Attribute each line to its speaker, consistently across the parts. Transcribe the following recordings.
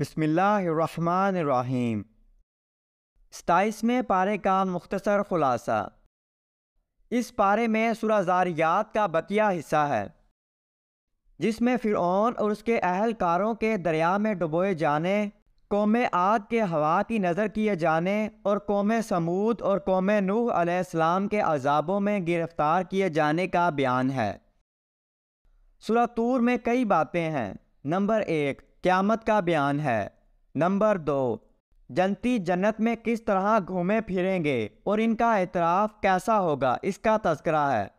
Speaker 1: बसमीम सताईसवें पारे का मुख्तसर ख़ुलासा इस पारे में सुराजारियात का बतिया हिस्सा है जिसमें फ़िरौन और उसके अहलकारों के दरिया में डुबोए जाने कौम आद के हवा की नज़र किए जाने और कौम समूद और कौम नूह अलैहिस्सलाम के अजाबों में गिरफ़्तार किए जाने का बयान है सूरतूर में कई बातें हैं नंबर एक क़्यामत का बयान है नंबर दो जनती जन्नत में किस तरह घूमे फिरेंगे और इनका एतराफ़ कैसा होगा इसका तस्करा है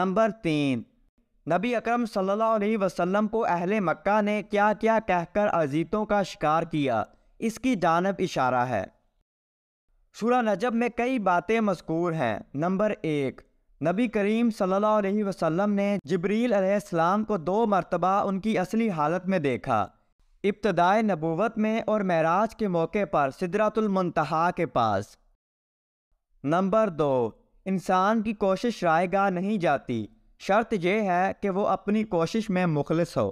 Speaker 1: नंबर तीन नबी अकरम सल्लल्लाहु अलैहि वसल्लम को अहले मक्का ने क्या क्या कहकर अजीतों का शिकार किया इसकी जानब इशारा है शुरा नजब में कई बातें मशकूर हैं नंबर एक नबी करीम सल्लल्लाहु अलैहि वसल्लम ने जबरील अलैहिस्सलाम को दो मरतबा उनकी असली हालत में देखा इब्तदाई नबूवत में और मेराज के मौके पर सिदरतुलमतहा के पास नंबर दो इंसान की कोशिश रायगा नहीं जाती शर्त यह है कि वो अपनी कोशिश में मुखलस हो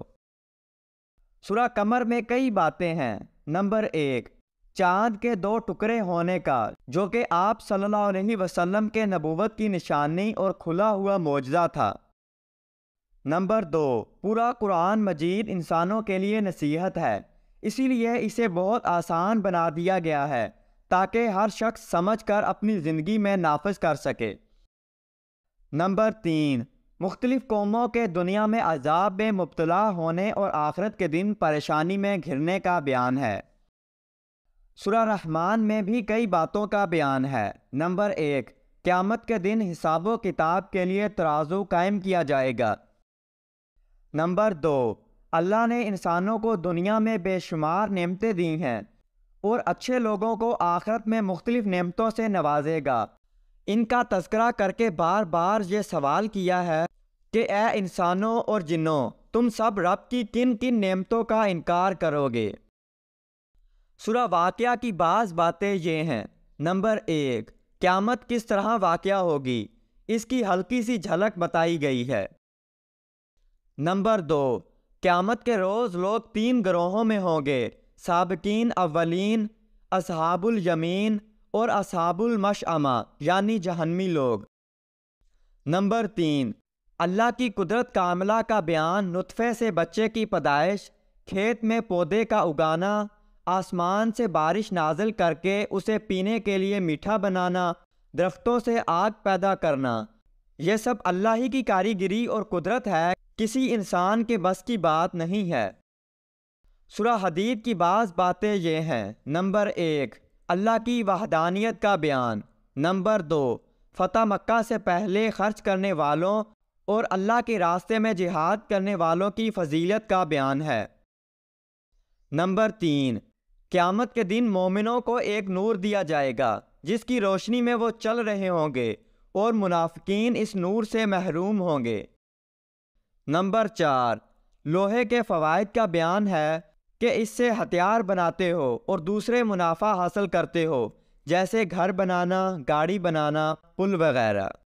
Speaker 1: सुरा कमर में कई बातें हैं नंबर एक चांद के दो टुकड़े होने का जो कि आप सल्लल्लाहु अलैहि वसल्लम के नबूवत की निशानी और खुला हुआ मुआजा था नंबर दो पूरा कुरान मजीद इंसानों के लिए नसीहत है इसीलिए इसे बहुत आसान बना दिया गया है ताकि हर शख्स समझकर अपनी ज़िंदगी में नाफज कर सके नंबर तीन मुख्तलिफ़ कौमों के दुनिया में अजाब में मुबतला होने और आखरत के दिन परेशानी में घिरने का बयान है सुरा रहमान में भी कई बातों का बयान है नंबर एक क़्यामत के दिन हिसाब किताब के लिए तराजू कायम किया जाएगा नंबर दो अल्लाह ने इंसानों को दुनिया में बेशुमार नमतें दी हैं और अच्छे लोगों को आखरत में मुख्तलिफ़ नमतों से नवाजेगा इनका तस्करा करके बार बार ये सवाल किया है कि ए इंसानों और जिन्हों तुम सब रब की किन किन नमतों का इनकार करोगे सुरा वाक़ की बाज़ बातें ये हैं नंबर एक क़्यामत किस तरह वाक़ होगी इसकी हल्की सी झलक बताई गई है नंबर दो क़्यामत के रोज़ लोग तीन ग्रोहों में होंगे सबकिन अवलिन असहाबुल यमीन और असहाबुल मशअमा यानी जहन्मी लोग नंबर तीन अल्लाह की कुदरत कामला का बयान नुतफ़े से बच्चे की पैदाइश खेत में पौधे का उगाना आसमान से बारिश नाजिल करके उसे पीने के लिए मीठा बनाना दरख्तों से आग पैदा करना यह सब अल्लाह ही की कारीगिरी और कुदरत है किसी इंसान के बस की बात नहीं है सुरा हदीद की बाज़ बातें ये हैं नंबर एक अल्लाह की वहदानियत का बयान नंबर दो फ़तह मक्का से पहले खर्च करने वालों और अल्लाह के रास्ते में जिहाद करने वालों की फजीलत का बयान है नंबर तीन क़्यामत के दिन मोमिनों को एक नूर दिया जाएगा जिसकी रोशनी में वो चल रहे होंगे और मुनाफिकीन इस नूर से महरूम होंगे नंबर चार लोहे के फ़वाद का बयान है कि इससे हथियार बनाते हो और दूसरे मुनाफा हासिल करते हो जैसे घर बनाना गाड़ी बनाना पुल वगैरह